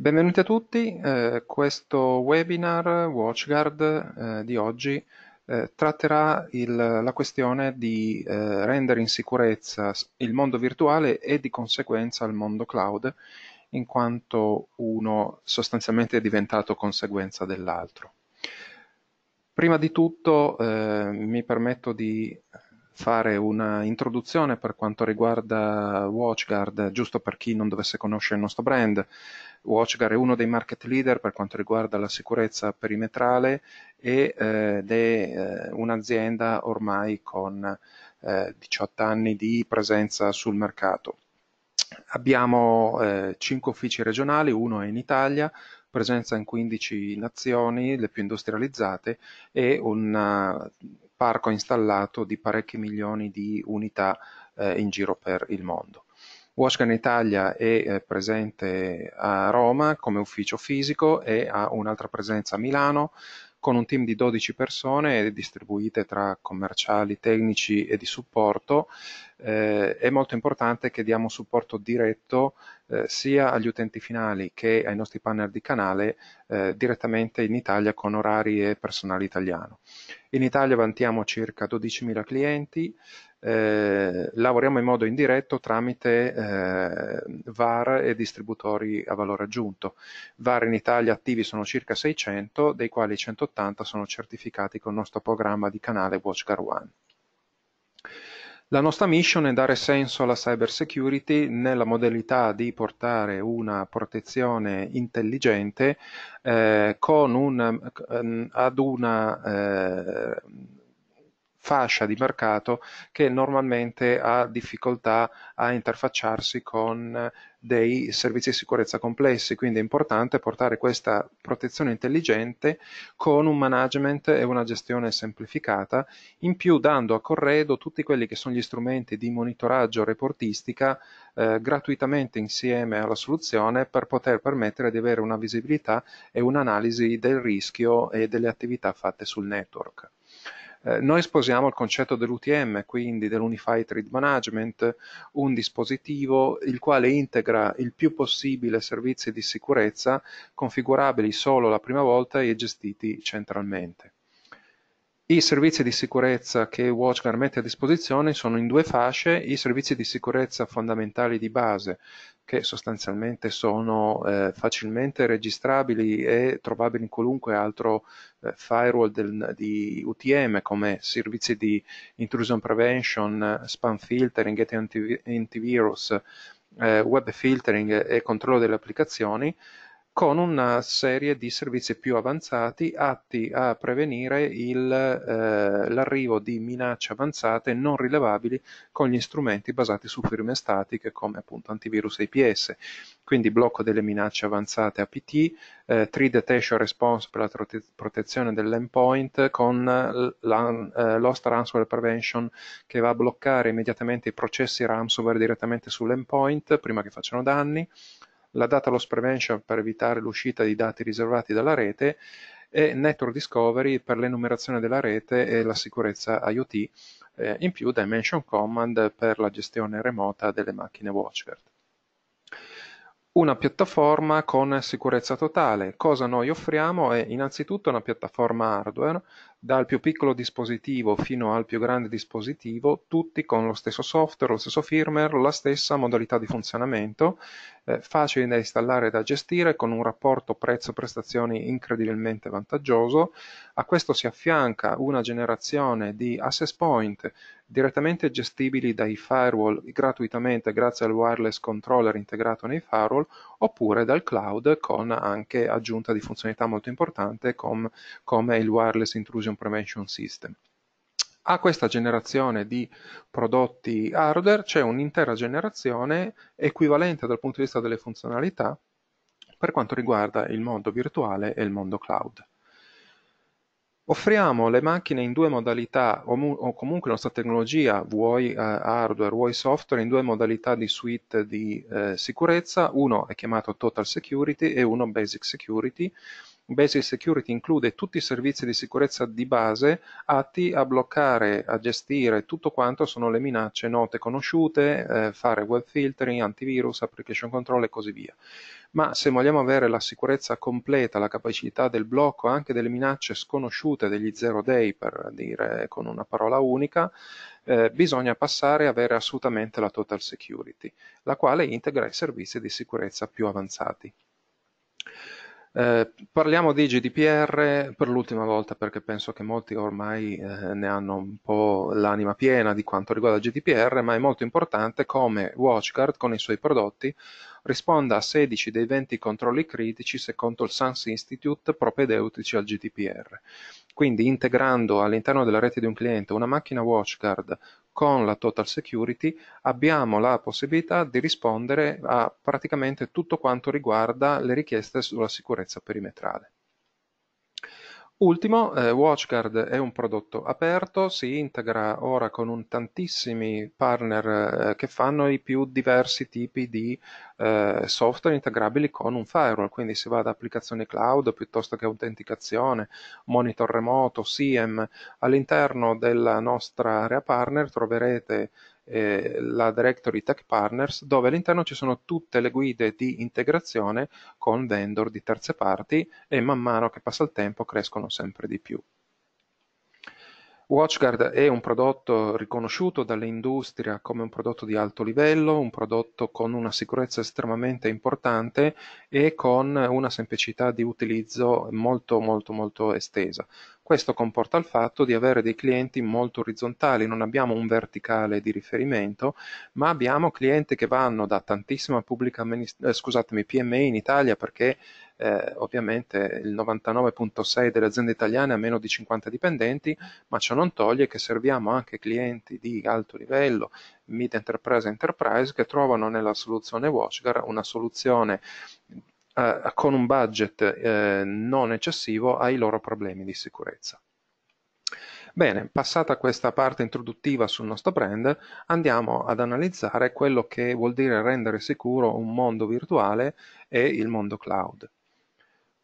Benvenuti a tutti, eh, questo webinar WatchGuard eh, di oggi eh, tratterà il, la questione di eh, rendere in sicurezza il mondo virtuale e di conseguenza il mondo cloud, in quanto uno sostanzialmente è diventato conseguenza dell'altro. Prima di tutto eh, mi permetto di fare una introduzione per quanto riguarda WatchGuard, giusto per chi non dovesse conoscere il nostro brand. WatchGuard è uno dei market leader per quanto riguarda la sicurezza perimetrale ed eh, è eh, un'azienda ormai con 18 eh, anni di presenza sul mercato. Abbiamo 5 uffici regionali, uno è in Italia, presenza in 15 nazioni, le più industrializzate, e un parco installato di parecchi milioni di unità eh, in giro per il mondo. Washington Italia è eh, presente a Roma come ufficio fisico e ha un'altra presenza a Milano con un team di 12 persone distribuite tra commerciali, tecnici e di supporto. Eh, è molto importante che diamo supporto diretto eh, sia agli utenti finali che ai nostri partner di canale eh, direttamente in Italia con orari e personale italiano. In Italia vantiamo circa 12.000 clienti, eh, lavoriamo in modo indiretto tramite eh, VAR e distributori a valore aggiunto. VAR in Italia attivi sono circa 600, dei quali 180 sono certificati con il nostro programma di canale WatchGuard One. La nostra mission è dare senso alla cyber security nella modalità di portare una protezione intelligente eh, un, ehm, ad una eh, fascia di mercato che normalmente ha difficoltà a interfacciarsi con eh, dei servizi di sicurezza complessi, quindi è importante portare questa protezione intelligente con un management e una gestione semplificata, in più dando a corredo tutti quelli che sono gli strumenti di monitoraggio reportistica eh, gratuitamente insieme alla soluzione per poter permettere di avere una visibilità e un'analisi del rischio e delle attività fatte sul network. Eh, noi sposiamo il concetto dell'UTM, quindi dell'Unified Trade Management, un dispositivo il quale integra il più possibile servizi di sicurezza configurabili solo la prima volta e gestiti centralmente. I servizi di sicurezza che WatchGuard mette a disposizione sono in due fasce, i servizi di sicurezza fondamentali di base, che sostanzialmente sono eh, facilmente registrabili e trovabili in qualunque altro eh, firewall del, di UTM, come servizi di intrusion prevention, spam filtering, antivirus, eh, web filtering e controllo delle applicazioni, con una serie di servizi più avanzati atti a prevenire il, eh, l'arrivo di minacce avanzate non rilevabili con gli strumenti basati su firme statiche come appunto antivirus IPS, quindi blocco delle minacce avanzate APT, eh, Tree Detection Response per la trote- protezione dell'endpoint con eh, la, eh, Lost Ransomware Prevention che va a bloccare immediatamente i processi ransomware direttamente sull'endpoint prima che facciano danni, la data loss prevention per evitare l'uscita di dati riservati dalla rete e network discovery per l'enumerazione della rete e la sicurezza IoT, eh, in più dimension command per la gestione remota delle macchine WatchGuard. Una piattaforma con sicurezza totale. Cosa noi offriamo? È innanzitutto una piattaforma hardware dal più piccolo dispositivo fino al più grande dispositivo, tutti con lo stesso software, lo stesso firmware, la stessa modalità di funzionamento, eh, facili da installare e da gestire con un rapporto prezzo-prestazioni incredibilmente vantaggioso. A questo si affianca una generazione di access point direttamente gestibili dai firewall gratuitamente grazie al wireless controller integrato nei firewall oppure dal cloud con anche aggiunta di funzionalità molto importante com, come il wireless intrusion Intrusion Prevention System. A questa generazione di prodotti hardware c'è un'intera generazione equivalente dal punto di vista delle funzionalità per quanto riguarda il mondo virtuale e il mondo cloud. Offriamo le macchine in due modalità, o, mu- o comunque la nostra tecnologia, vuoi uh, hardware, vuoi software, in due modalità di suite di uh, sicurezza. Uno è chiamato Total Security e uno Basic Security, Basic Security include tutti i servizi di sicurezza di base atti a bloccare, a gestire tutto quanto sono le minacce note e conosciute, eh, fare web filtering, antivirus, application control e così via. Ma se vogliamo avere la sicurezza completa, la capacità del blocco anche delle minacce sconosciute, degli zero day per dire con una parola unica, eh, bisogna passare a avere assolutamente la total security, la quale integra i servizi di sicurezza più avanzati. Eh, parliamo di GDPR per l'ultima volta perché penso che molti ormai eh, ne hanno un po' l'anima piena di quanto riguarda GDPR, ma è molto importante come WatchGuard con i suoi prodotti risponda a 16 dei 20 controlli critici secondo il SANS Institute propedeutici al GDPR. Quindi integrando all'interno della rete di un cliente una macchina WatchGuard con la Total Security abbiamo la possibilità di rispondere a praticamente tutto quanto riguarda le richieste sulla sicurezza perimetrale. Ultimo, eh, WatchGuard è un prodotto aperto, si integra ora con tantissimi partner eh, che fanno i più diversi tipi di eh, software integrabili con un firewall, quindi si va da applicazioni cloud piuttosto che autenticazione, monitor remoto, SIEM. All'interno della nostra area partner troverete eh, la Directory Tech Partners, dove all'interno ci sono tutte le guide di integrazione con vendor di terze parti e man mano che passa il tempo crescono sempre di più. WatchGuard è un prodotto riconosciuto dall'industria come un prodotto di alto livello, un prodotto con una sicurezza estremamente importante e con una semplicità di utilizzo molto molto molto estesa. Questo comporta il fatto di avere dei clienti molto orizzontali, non abbiamo un verticale di riferimento, ma abbiamo clienti che vanno da tantissima pubblica amministrazione, eh, scusatemi, PMI in Italia perché eh, ovviamente il 99.6 delle aziende italiane ha meno di 50 dipendenti, ma ciò non toglie che serviamo anche clienti di alto livello, mid enterprise enterprise che trovano nella soluzione WatchGuard una soluzione con un budget eh, non eccessivo ai loro problemi di sicurezza. Bene, passata questa parte introduttiva sul nostro brand, andiamo ad analizzare quello che vuol dire rendere sicuro un mondo virtuale e il mondo cloud.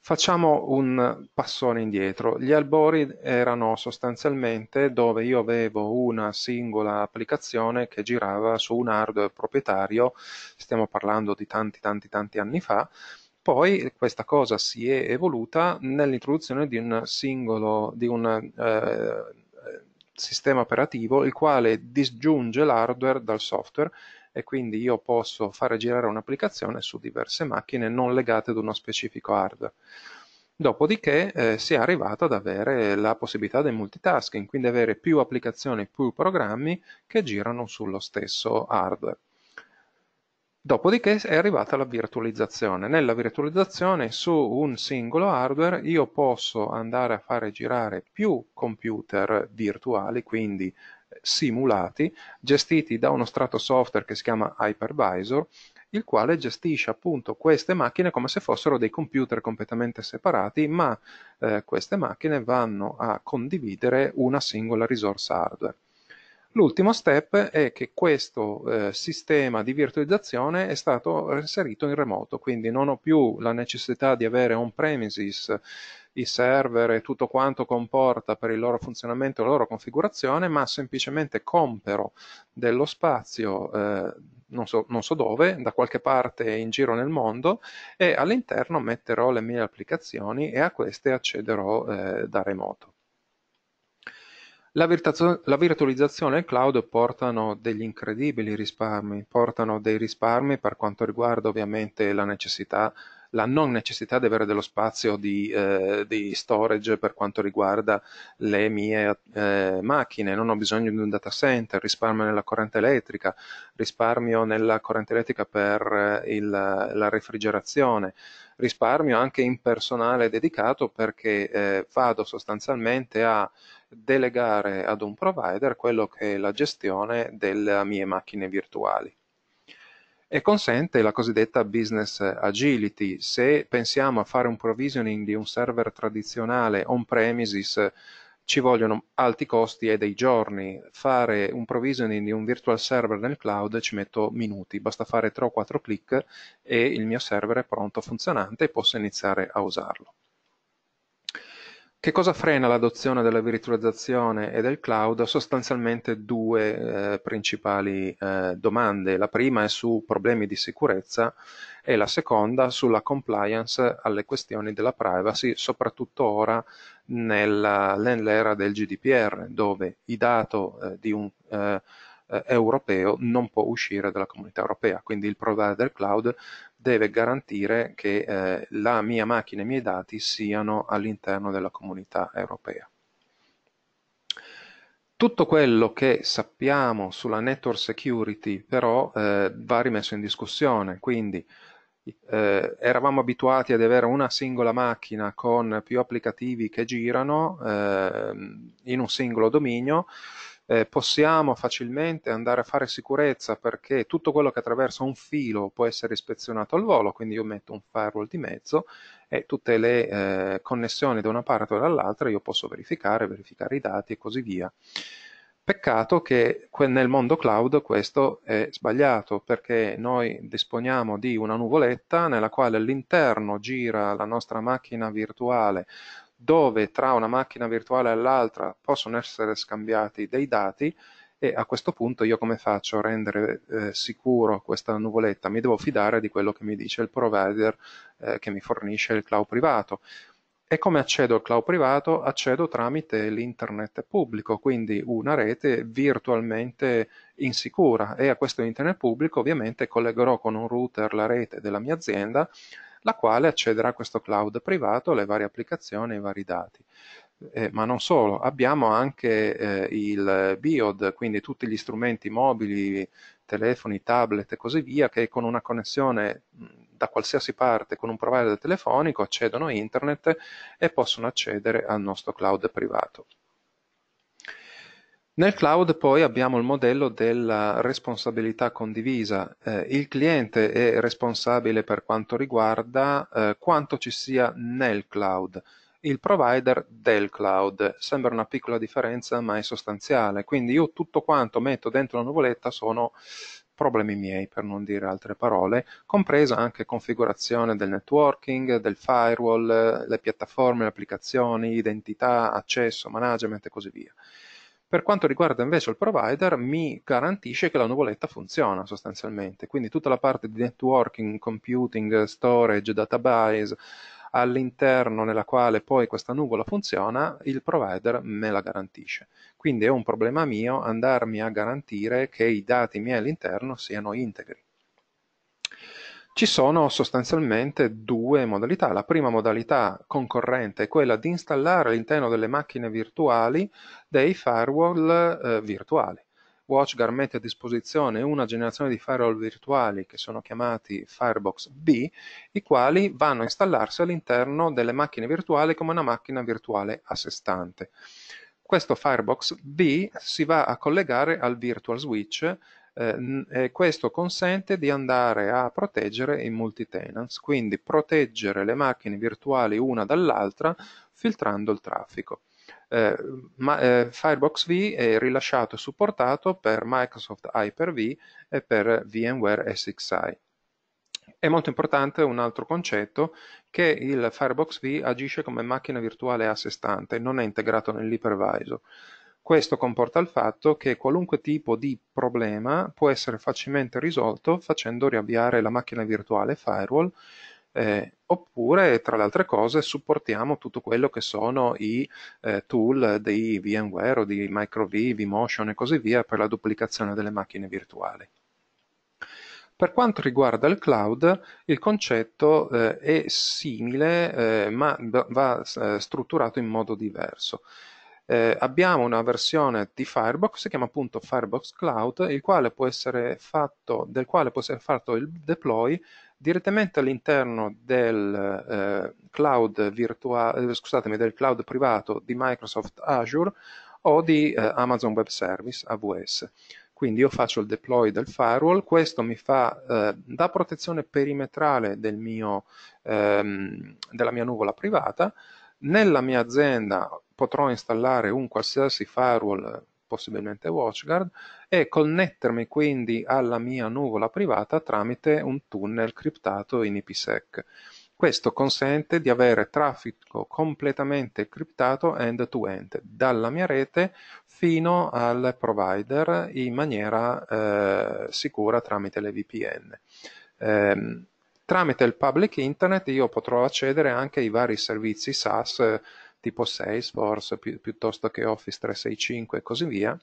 Facciamo un passone indietro. Gli albori erano sostanzialmente dove io avevo una singola applicazione che girava su un hardware proprietario, stiamo parlando di tanti tanti tanti anni fa, poi questa cosa si è evoluta nell'introduzione di un singolo, di un eh, sistema operativo il quale disgiunge l'hardware dal software e quindi io posso fare girare un'applicazione su diverse macchine non legate ad uno specifico hardware. Dopodiché eh, si è arrivato ad avere la possibilità del multitasking, quindi avere più applicazioni, più programmi che girano sullo stesso hardware. Dopodiché è arrivata la virtualizzazione. Nella virtualizzazione su un singolo hardware io posso andare a fare girare più computer virtuali, quindi eh, simulati, gestiti da uno strato software che si chiama Hypervisor, il quale gestisce appunto queste macchine come se fossero dei computer completamente separati, ma eh, queste macchine vanno a condividere una singola risorsa hardware. L'ultimo step è che questo eh, sistema di virtualizzazione è stato inserito in remoto, quindi non ho più la necessità di avere on-premises i server e tutto quanto comporta per il loro funzionamento e la loro configurazione, ma semplicemente compro dello spazio eh, non, so, non, so, dove, da qualche parte in giro nel mondo e all'interno metterò le mie applicazioni e a queste accederò eh, da remoto. La, virtu- la virtualizzazione e il cloud portano degli incredibili risparmi, portano dei risparmi per quanto riguarda ovviamente la necessità la non necessità di avere dello spazio di, eh, di storage per quanto riguarda le mie eh, macchine, non ho bisogno di un data center, risparmio nella corrente elettrica, risparmio nella corrente elettrica per eh, il, la refrigerazione, risparmio anche in personale dedicato perché eh, vado sostanzialmente a delegare ad un provider quello che è la gestione delle mie macchine virtuali e consente la cosiddetta business agility. Se pensiamo a fare un provisioning di un server tradizionale on-premises ci vogliono alti costi e dei giorni. Fare un provisioning di un virtual server nel cloud ci metto minuti, basta fare 3 o 4 clic e il mio server è pronto, funzionante e posso iniziare a usarlo. Che cosa frena l'adozione della virtualizzazione e del cloud? Sostanzialmente due eh, principali eh, domande. La prima è su problemi di sicurezza e la seconda sulla compliance alle questioni della privacy, soprattutto ora nella, nell'era del GDPR, dove i dati eh, di un eh, eh, europeo non può uscire dalla comunità europea, quindi il provider cloud deve garantire che eh, la mia macchina e i miei dati siano all'interno della comunità europea. Tutto quello che sappiamo sulla network security però eh, va rimesso in discussione, quindi eh, eravamo abituati ad avere una singola macchina con più applicativi che girano eh, in un singolo dominio, eh, possiamo facilmente andare a fare sicurezza perché tutto quello che attraversa un filo può essere ispezionato al volo, quindi io metto un firewall di mezzo e tutte le eh, connessioni da una parte o dall'altra io posso verificare, verificare i dati e così via. Peccato che nel mondo cloud questo è sbagliato perché noi disponiamo di una nuvoletta nella quale all'interno gira la nostra macchina virtuale dove tra una macchina virtuale e l'altra possono essere scambiati dei dati e a questo punto io come faccio a rendere eh, sicuro questa nuvoletta? Mi devo fidare di quello che mi dice il provider eh, che mi fornisce il cloud privato. E come accedo al cloud privato? Accedo tramite l'internet pubblico, quindi una rete virtualmente insicura e a questo internet pubblico ovviamente collegherò con un router la rete della mia azienda la quale accederà a questo cloud privato, le varie applicazioni e i vari dati. Eh, ma non solo, abbiamo anche eh, il BIOD, quindi tutti gli strumenti mobili, telefoni, tablet e così via, che con una connessione da qualsiasi parte con un provider telefonico accedono a internet e possono accedere al nostro cloud privato. Nel cloud poi abbiamo il modello della responsabilità condivisa. Eh, il cliente è responsabile per quanto riguarda eh, quanto ci sia nel cloud, il provider del cloud. Sembra una piccola differenza ma è sostanziale, quindi io tutto quanto metto dentro la nuvoletta sono problemi miei per non dire altre parole, compresa anche configurazione del networking, del firewall, le piattaforme, le applicazioni, identità, accesso, management e così via. Per quanto riguarda invece il provider, mi garantisce che la nuvoletta funziona sostanzialmente, quindi tutta la parte di networking, computing, storage, database all'interno nella quale poi questa nuvola funziona, il provider me la garantisce. Quindi è un problema mio andarmi a garantire che i dati miei all'interno siano integri. Ci sono sostanzialmente due modalità. La prima modalità concorrente è quella di installare all'interno delle macchine virtuali dei firewall eh, virtuali. WatchGuard mette a disposizione una generazione di firewall virtuali che sono chiamati Firebox B, i quali vanno a installarsi all'interno delle macchine virtuali come una macchina virtuale a sé stante. Questo Firebox B si va a collegare al virtual switch eh, questo consente di andare a proteggere i multi-tenants, quindi proteggere le macchine virtuali una dall'altra filtrando il traffico. Eh, ma, eh, Firebox V è rilasciato e supportato per Microsoft Hyper-V e per VMware SXI. È molto importante un altro concetto che il Firebox V agisce come macchina virtuale a sé stante, non è integrato nell'hypervisor. Questo comporta il fatto che qualunque tipo di problema può essere facilmente risolto facendo riavviare la macchina virtuale firewall eh, oppure tra le altre cose supportiamo tutto quello che sono i eh, tool di VMware o di MicroV, vMotion e così via per la duplicazione delle macchine virtuali. Per quanto riguarda il cloud, il concetto eh, è simile eh, ma va eh, strutturato in modo diverso. Eh, abbiamo una versione di Firebox, si chiama appunto Firebox Cloud, il quale può essere fatto, del quale può essere fatto il deploy direttamente all'interno del, eh, cloud virtuale, eh, scusatemi, del cloud privato di Microsoft Azure o di eh, Amazon Web Service AWS. Quindi io faccio il deploy del firewall, questo mi fa eh, da protezione perimetrale del mio, ehm, della mia nuvola privata, nella mia azienda potrò installare un qualsiasi firewall possibilmente WatchGuard e connettermi quindi alla mia nuvola privata tramite un tunnel criptato in IPsec. Questo consente di avere traffico completamente criptato end-to-end dalla mia rete fino al provider in maniera eh, sicura tramite le VPN. Eh, tramite il public internet io potrò accedere anche ai vari servizi SaaS tipo Salesforce pi- piuttosto che Office 365 e così via,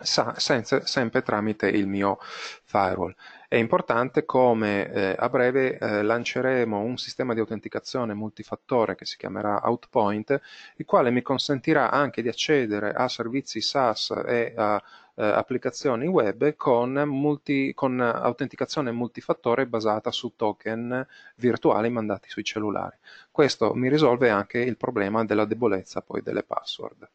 sa- senza, sempre tramite il mio firewall. È importante come eh, a breve eh, lanceremo un sistema di autenticazione multifattore che si chiamerà Outpoint, il quale mi consentirà anche di accedere a servizi SaaS e a eh, applicazioni web con, multi, con autenticazione multifattore basata su token virtuali mandati sui cellulari. Questo mi risolve anche il problema della debolezza poi delle password.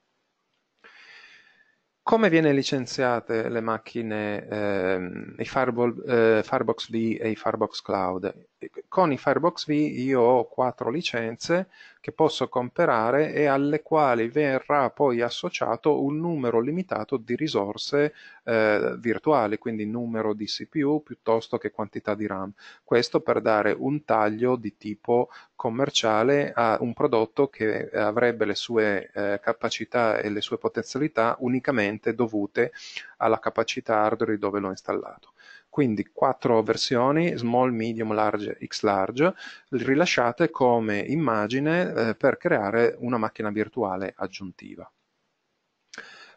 Come viene licenziate le macchine, ehm, eh, i Firebox V e i Firebox Cloud? con i Firebox V io ho quattro licenze che posso comprare e alle quali verrà poi associato un numero limitato di risorse eh, virtuali, quindi numero di CPU piuttosto che quantità di RAM. Questo per dare un taglio di tipo commerciale a un prodotto che avrebbe le sue eh, capacità e le sue potenzialità unicamente dovute alla capacità hardware dove l'ho installato quindi quattro versioni small, medium, large, x large rilasciate come immagine eh, per creare una macchina virtuale aggiuntiva.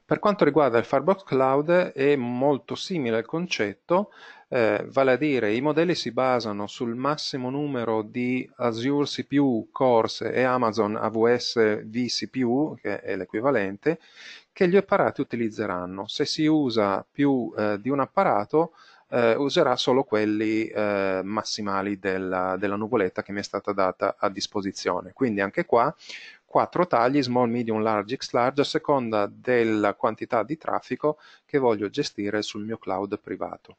Per quanto riguarda il Firebox Cloud è molto simile al concetto, eh, vale a dire i modelli si basano sul massimo numero di Azure CPU Corse e Amazon AWS vCPU, che è l'equivalente, che gli apparati utilizzeranno. Se si usa più eh, di un apparato eh, userà solo quelli eh, massimali della, della nuvoletta che mi è stata data a disposizione. Quindi anche qua quattro tagli small, medium, large, x large a seconda della quantità di traffico che voglio gestire sul mio cloud privato.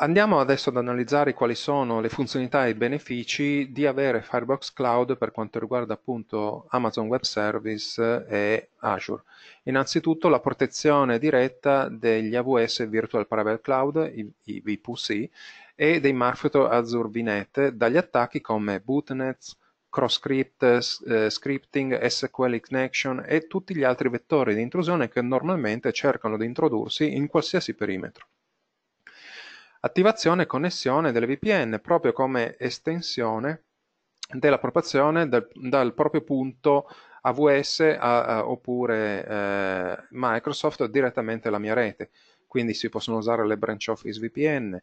Andiamo adesso ad analizzare quali sono le funzionalità e i benefici di avere Firebox Cloud per quanto riguarda appunto Amazon Web Service e Azure. Innanzitutto la protezione diretta degli AWS Virtual Private Cloud, i, i VPC, e dei Marketer Azure VNet dagli attacchi come bootnets, cross-script, eh, scripting, SQL connection e tutti gli altri vettori di intrusione che normalmente cercano di introdursi in qualsiasi perimetro attivazione e connessione delle VPN proprio come estensione della propagazione dal, dal proprio punto AWS a, a, oppure eh, Microsoft direttamente alla mia rete. Quindi si possono usare le branch office VPN,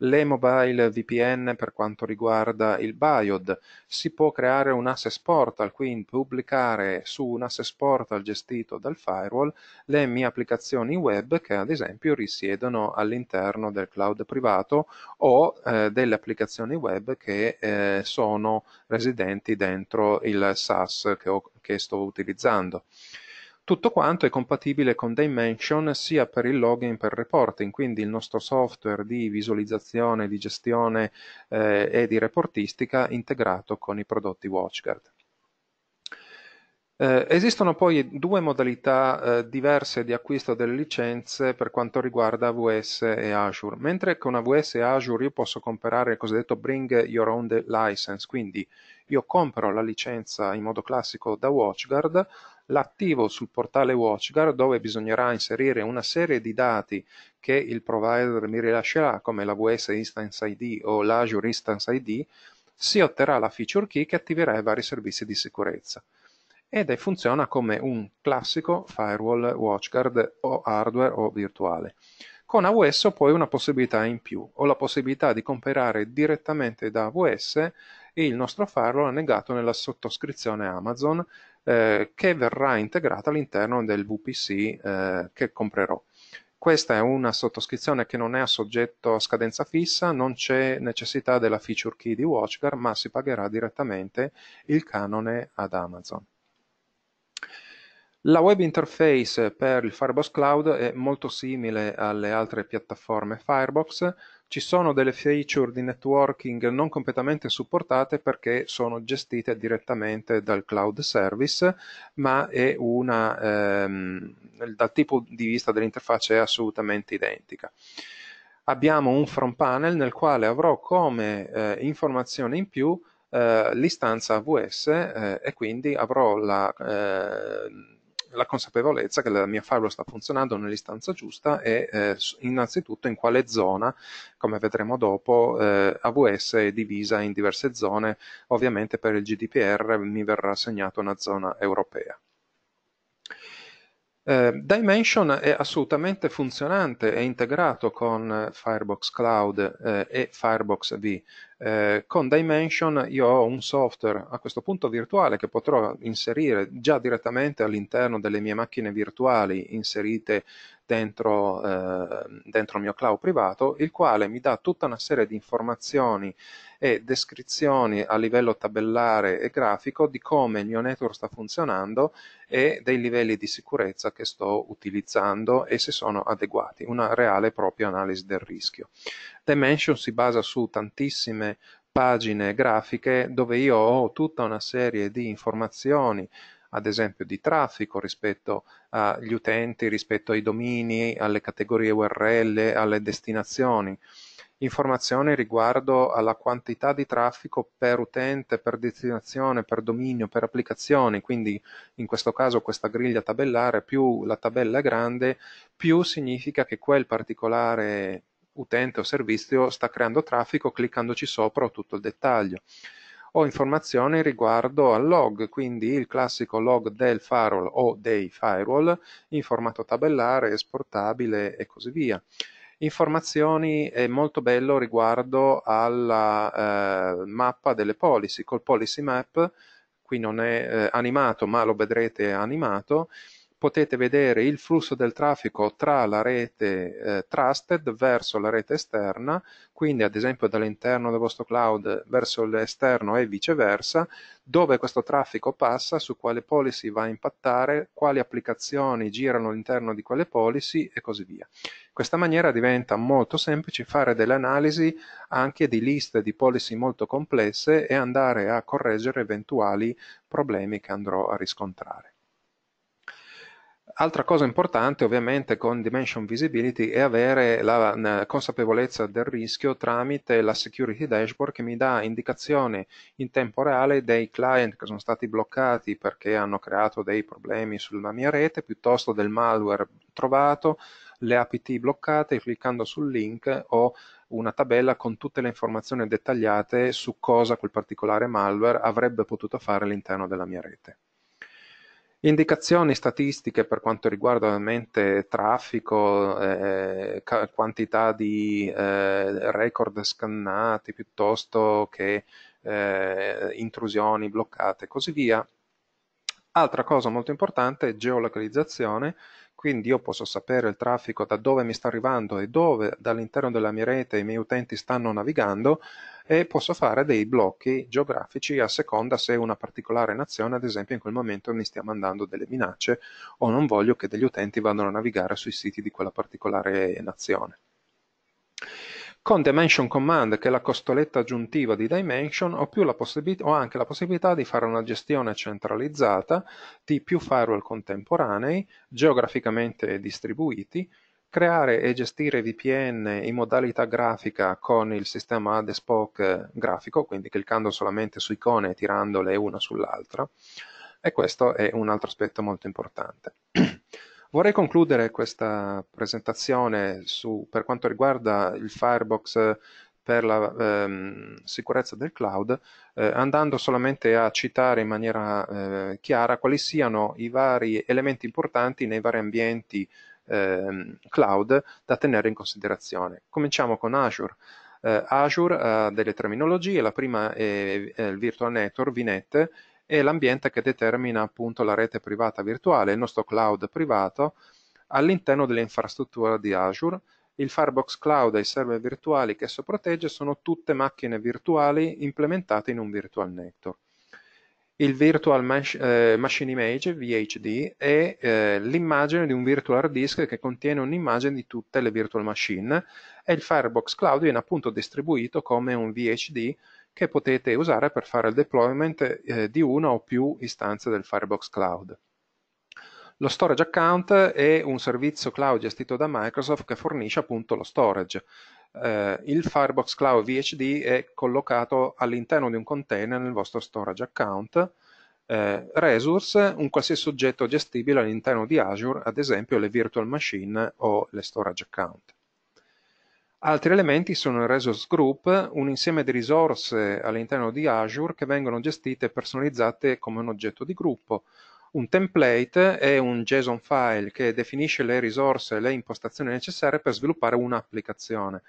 le mobile VPN per quanto riguarda il BIOD, si può creare un access portal, quindi pubblicare su un access portal gestito dal firewall le mie applicazioni web che ad esempio risiedono all'interno del cloud privato o eh, delle applicazioni web che eh, sono residenti dentro il SaaS che, ho, che sto utilizzando. Tutto quanto è compatibile con Dimension sia per il login che per il reporting, quindi il nostro software di visualizzazione, di gestione eh, e di reportistica integrato con i prodotti WatchGuard. Eh, esistono poi due modalità eh, diverse di acquisto delle licenze per quanto riguarda AWS e Azure. Mentre con AWS e Azure io posso comprare il cosiddetto Bring Your Own License, quindi io compro la licenza in modo classico da WatchGuard, l'attivo sul portale WatchGuard dove bisognerà inserire una serie di dati che il provider mi rilascerà come la VS Instance ID o l'Azure Instance ID, si otterrà la feature key che attiverà i vari servizi di sicurezza ed è, funziona come un classico firewall WatchGuard o hardware o virtuale. Con AWS ho poi una possibilità in più, ho la possibilità di comprare direttamente da AWS e il nostro farlo l'ha negato nella sottoscrizione Amazon eh, che verrà integrata all'interno del VPC eh, che comprerò. Questa è una sottoscrizione che non è a soggetto a scadenza fissa, non c'è necessità della feature key di WatchGuard, ma si pagherà direttamente il canone ad Amazon. La web interface per il Firebox Cloud è molto simile alle altre piattaforme Firebox, ci sono delle feature di networking non completamente supportate perché sono gestite direttamente dal cloud service, ma è una, ehm, dal tipo di vista dell'interfaccia è assolutamente identica. Abbiamo un front panel nel quale avrò come eh, informazione in più eh, l'istanza AWS eh, e quindi avrò la eh, la consapevolezza che la mia firewall sta funzionando nell'istanza giusta e eh, innanzitutto in quale zona, come vedremo dopo, eh, AWS è divisa in diverse zone, ovviamente per il GDPR mi verrà assegnata una zona europea. Eh, Dimension è assolutamente funzionante, è integrato con eh, Firebox Cloud eh, e Firebox V. Eh, con Dimension io ho un software a questo punto virtuale che potrò inserire già direttamente all'interno delle mie macchine virtuali inserite dentro, eh, dentro il mio cloud privato, il quale mi dà tutta una serie di informazioni e descrizioni a livello tabellare e grafico di come il mio network sta funzionando e dei livelli di sicurezza che sto utilizzando e se sono adeguati, una reale e propria analisi del rischio. Dimension si basa su tantissime pagine grafiche dove io ho tutta una serie di informazioni ad esempio di traffico rispetto agli utenti, rispetto ai domini, alle categorie URL, alle destinazioni, informazioni riguardo alla quantità di traffico per utente, per destinazione, per dominio, per applicazioni, quindi in questo caso questa griglia tabellare, più la tabella è grande, più significa che quel particolare utente o servizio sta creando traffico cliccandoci sopra o tutto il dettaglio ho informazioni riguardo al log, quindi il classico log del firewall o dei firewall in formato tabellare, esportabile e così via informazioni è molto bello riguardo alla eh, mappa delle policy col policy map qui non è eh, animato ma lo vedrete animato potete vedere il flusso del traffico tra la rete eh, trusted verso la rete esterna, quindi ad esempio dall'interno del vostro cloud verso l'esterno e viceversa, dove questo traffico passa, su quale policy va a impattare, quali applicazioni girano all'interno di quelle policy e così via. In questa maniera diventa molto semplice fare delle analisi anche di liste di policy molto complesse e andare a correggere eventuali problemi che andrò a riscontrare. Altra cosa importante ovviamente con Dimension Visibility è avere la consapevolezza del rischio tramite la Security Dashboard che mi dà indicazioni in tempo reale dei client che sono stati bloccati perché hanno creato dei problemi sulla mia rete piuttosto del malware trovato, le APT bloccate cliccando sul link o una tabella con tutte le informazioni dettagliate su cosa quel particolare malware avrebbe potuto fare all'interno della mia rete. Indicazioni statistiche per quanto riguarda ovviamente traffico, eh, quantità di eh, record scannati piuttosto che eh, intrusioni bloccate e così via. Altra cosa molto importante è geolocalizzazione, quindi io posso sapere il traffico da dove mi sta arrivando e dove dall'interno della mia rete i miei utenti stanno navigando e posso fare dei blocchi geografici a seconda se una particolare nazione, ad esempio, in quel momento mi stia mandando delle minacce o non voglio che degli utenti vadano a navigare sui siti di quella particolare nazione. Con Dimension Command, che è la costoletta aggiuntiva di Dimension, ho, la ho, anche la possibilità di fare una gestione centralizzata di più firewall contemporanei, geograficamente distribuiti, Creare e gestire VPN in modalità grafica con il sistema ad hoc grafico, quindi cliccando solamente su icone e tirandole una sull'altra, e questo è un altro aspetto molto importante. Vorrei concludere questa presentazione su, per quanto riguarda il Firebox per la ehm, sicurezza del cloud, eh, andando solamente a citare in maniera eh, chiara quali siano i vari elementi importanti nei vari ambienti eh, cloud da tenere in considerazione. Cominciamo con Azure. Eh, Azure ha delle terminologie, la prima è, è il Virtual Network, VNet, è l'ambiente che determina appunto la rete privata virtuale, il nostro cloud privato all'interno dell'infrastruttura di Azure. Il Firebox Cloud e i server virtuali che esso protegge sono tutte macchine virtuali implementate in un virtual network il virtual mash, eh, machine image VHD è eh, l'immagine di un virtual hard disk che contiene un'immagine di tutte le virtual machine e il Firebox Cloud viene appunto distribuito come un VHD che potete usare per fare il deployment eh, di una o più istanze del Firebox Cloud. Lo storage account è un servizio cloud gestito da Microsoft che fornisce appunto lo storage eh, il Firebox Cloud VHD è collocato all'interno di un container nel vostro storage account eh, resource, un qualsiasi oggetto gestibile all'interno di Azure, ad esempio le virtual machine o le storage account. Altri elementi sono il Resource Group, un insieme di risorse all'interno di Azure che vengono gestite e personalizzate come un oggetto di gruppo, un template è un JSON file che definisce le risorse e le impostazioni necessarie per sviluppare un'applicazione.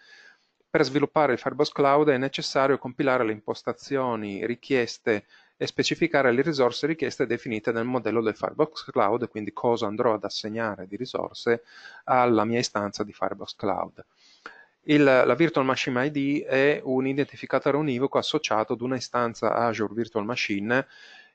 Per sviluppare il Firebase Cloud è necessario compilare le impostazioni richieste e specificare le risorse richieste definite nel modello del Firebase Cloud, quindi cosa andrò ad assegnare di risorse alla mia istanza di Firebase Cloud. Il, la Virtual Machine ID è un identificatore univoco associato ad una istanza Azure Virtual Machine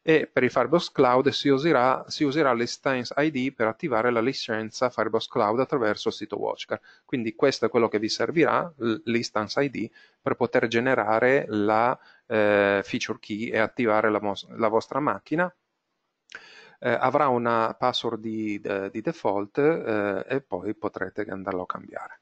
e per i Firebase Cloud si userà, si userà l'instance ID per attivare la licenza Firebase Cloud attraverso il sito Watchcar. Quindi questo è quello che vi servirà, l'instance ID, per poter generare la eh, feature key e attivare la, la vostra macchina eh, avrà una password di, di default eh, e poi potrete andarlo a cambiare.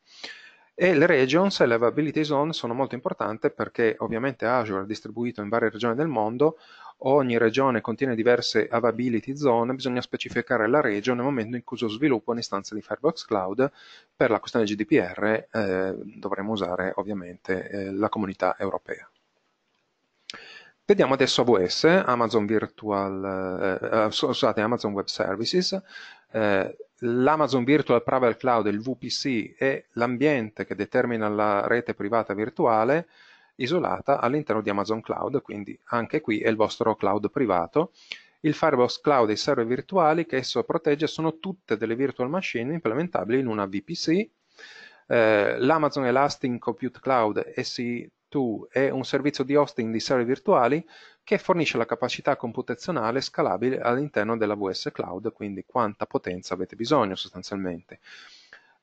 E le regions e le availability zone sono molto importanti perché ovviamente Azure è distribuito in varie regioni del mondo, ogni regione contiene diverse availability zone, bisogna specificare la regione nel momento in cui lo sviluppo un'istanza di Firefox Cloud. Per la questione GDPR eh, dovremo usare ovviamente eh, la comunità europea. Vediamo adesso AWS, Amazon, Virtual, eh, eh scusate, Amazon Web Services. Eh, L'Amazon Virtual Private Cloud, il VPC, è l'ambiente che determina la rete privata virtuale isolata all'interno di Amazon Cloud, quindi anche qui è il vostro cloud privato. Il Firebox Cloud e i server virtuali che esso protegge sono tutte delle virtual machine implementabili in una VPC. Eh, L'Amazon Elastic Compute Cloud SE2 è un servizio di hosting di server virtuali che fornisce la capacità computazionale scalabile all'interno della VS Cloud, quindi quanta potenza avete bisogno sostanzialmente.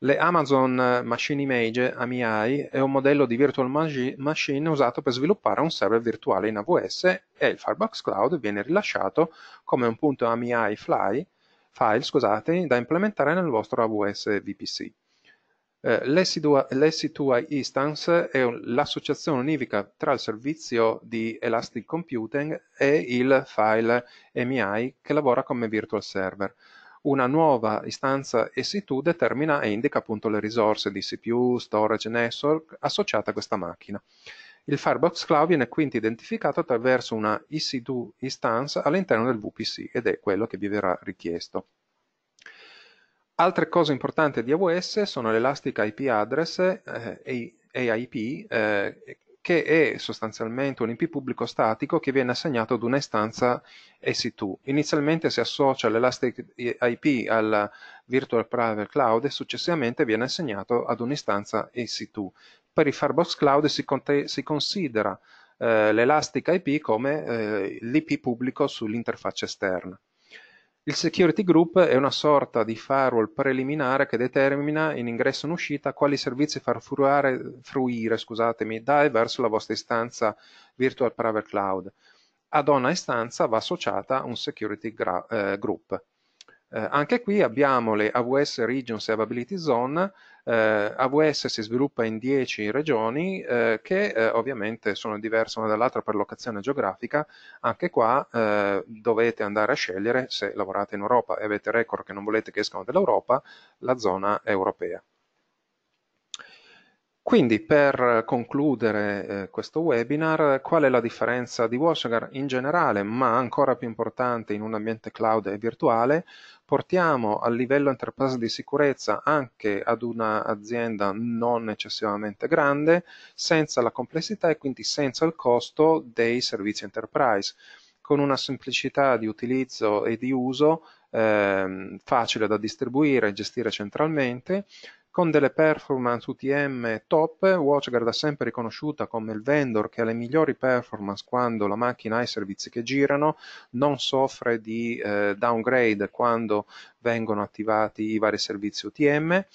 Le Amazon Machine Image AMI è un modello di virtual machine usato per sviluppare un server virtuale in AWS e il Firefox Cloud viene rilasciato come un punto AMI fly, file scusate, da implementare nel vostro AWS VPC. Eh, L'SC2 Instance è l'associazione univica tra il servizio di Elastic Computing e il file AMI che lavora come virtual server una nuova istanza EC2 determina e indica appunto le risorse di CPU, storage e network associate a questa macchina. Il Firebox Cloud viene quindi identificato attraverso una EC2 instance all'interno del VPC ed è quello che vi verrà richiesto. Altre cose importanti di AWS sono l'Elastic IP Address eh, AIP, eh, che è sostanzialmente un IP pubblico statico che viene assegnato ad una istanza EC2. Inizialmente si associa l'Elastic IP al Virtual Private Cloud e successivamente viene assegnato ad un'istanza EC2. Per il Firebox Cloud si, con- si considera eh, l'Elastic IP come eh, l'IP pubblico sull'interfaccia esterna. Il security group è una sorta di firewall preliminare che determina in ingresso e in uscita quali servizi far fruare, fruire DAE verso la vostra istanza Virtual Private Cloud. Ad ogni istanza va associata un security gra- eh, group. Eh, anche qui abbiamo le AWS Regions e Availability Zone, eh, AWS si sviluppa in 10 regioni eh, che eh, ovviamente sono diverse una dall'altra per locazione geografica, anche qua eh, dovete andare a scegliere se lavorate in Europa e avete record che non volete che escano dall'Europa, la zona europea. Quindi, per concludere eh, questo webinar, qual è la differenza di WashGuard in generale, ma ancora più importante in un ambiente cloud e virtuale? Portiamo a livello enterprise di sicurezza anche ad un'azienda non eccessivamente grande, senza la complessità e quindi senza il costo dei servizi enterprise, con una semplicità di utilizzo e di uso eh, facile da distribuire e gestire centralmente con delle performance UTM top, WatchGuard ha sempre riconosciuta come il vendor che ha le migliori performance quando la macchina ha i servizi che girano, non soffre di eh, downgrade quando vengono attivati i vari servizi UTM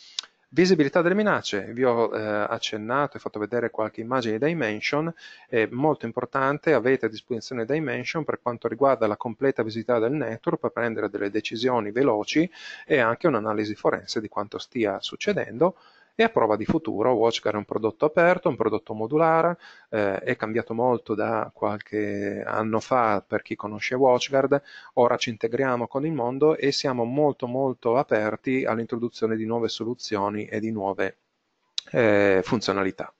Visibilità delle minacce, vi ho eh, accennato e fatto vedere qualche immagine di Dimension, è molto importante, avete a disposizione Dimension per quanto riguarda la completa visibilità del network per prendere delle decisioni veloci e anche un'analisi forense di quanto stia succedendo e a prova di futuro WatchGuard è un prodotto aperto, un prodotto modulare, eh, è cambiato molto da qualche anno fa per chi conosce WatchGuard, ora ci integriamo con il mondo e siamo molto molto aperti all'introduzione di nuove soluzioni e di nuove eh, funzionalità.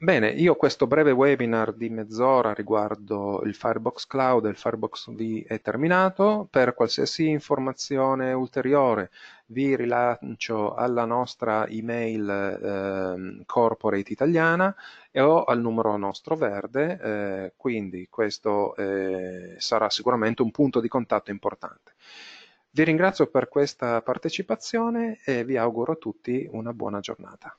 Bene, io questo breve webinar di mezz'ora riguardo il Firebox Cloud e il Firebox V è terminato. Per qualsiasi informazione ulteriore vi rilancio alla nostra email eh, corporate italiana e o al numero nostro verde, eh, quindi questo eh, sarà sicuramente un punto di contatto importante. Vi ringrazio per questa partecipazione e vi auguro a tutti una buona giornata.